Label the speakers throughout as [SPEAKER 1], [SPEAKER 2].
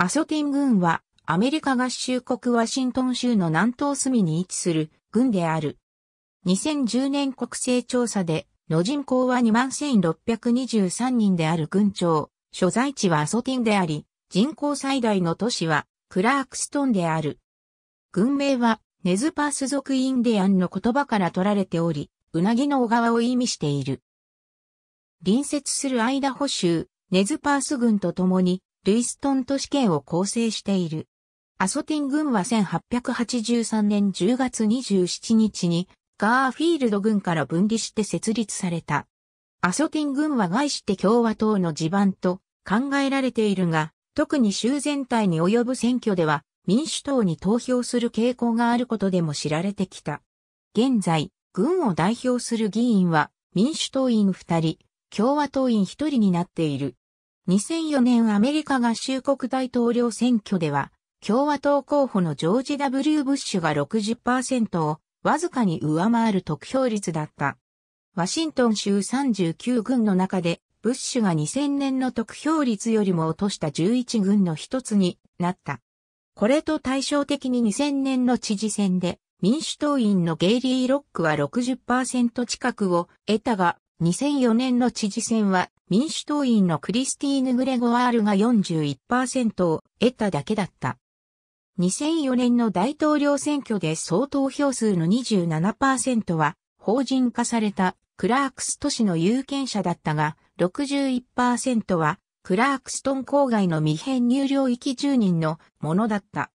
[SPEAKER 1] アソティン郡はアメリカ合衆国ワシントン州の南東隅に位置する郡である。2010年国勢調査で、の人口は21,623人である郡庁、所在地はアソティンであり、人口最大の都市はクラークストンである。郡名はネズパース族インディアンの言葉から取られており、うなぎの小川を意味している。隣接するアイダホ州、ネズパース郡と共にルイストン都市圏を構成している。アソティン軍は1883年10月27日にガーフィールド軍から分離して設立された。アソティン軍は外して共和党の地盤と考えられているが、特に州全体に及ぶ選挙では民主党に投票する傾向があることでも知られてきた。現在、軍を代表する議員は民主党員2人、共和党員1人になっている。2004年アメリカ合衆国大統領選挙では、共和党候補のジョージ・ W・ ブッシュが60%をわずかに上回る得票率だった。ワシントン州39軍の中で、ブッシュが2000年の得票率よりも落とした11軍の一つになった。これと対照的に2000年の知事選で、民主党員のゲイリー・ロックは60%近くを得たが、2004年の知事選は民主党員のクリスティーヌ・グレゴワールが41%を得ただけだった。2004年の大統領選挙で総投票数の27%は法人化されたクラークス都市の有権者だったが、61%はクラークストン郊外の未編入領域住人のものだった。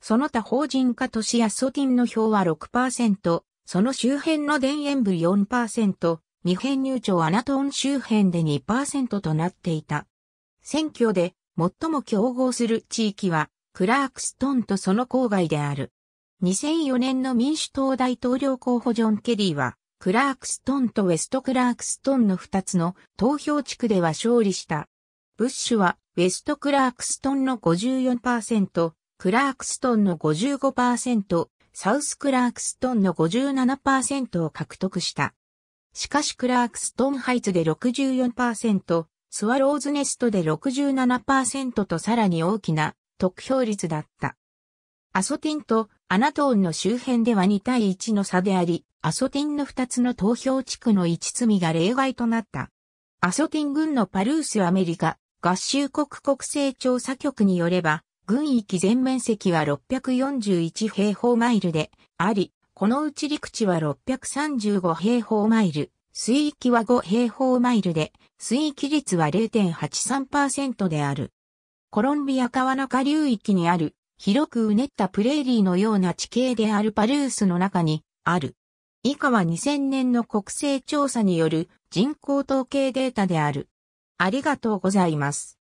[SPEAKER 1] その他法人化都市やソティンの票は6%、その周辺の田園部4%、未編入庁アナトン周辺で2%となっていた。選挙で最も競合する地域はクラークストンとその郊外である。2004年の民主党大統領候補ジョン・ケリーはクラークストンとウェストクラークストンの2つの投票地区では勝利した。ブッシュはウェストクラークストンの54%、クラークストンの55%、サウスクラークストンの57%を獲得した。しかしクラークストンハイツで64%、スワローズネストで67%とさらに大きな得票率だった。アソティンとアナトーンの周辺では2対1の差であり、アソティンの2つの投票地区の1積みが例外となった。アソティン軍のパルースアメリカ合衆国国勢調査局によれば、軍域全面積は641平方マイルであり、このうち陸地は635平方マイル、水域は5平方マイルで、水域率は0.83%である。コロンビア川中流域にある、広くうねったプレーリーのような地形であるパルースの中にある。以下は2000年の国勢調査による人口統計データである。ありがとうございます。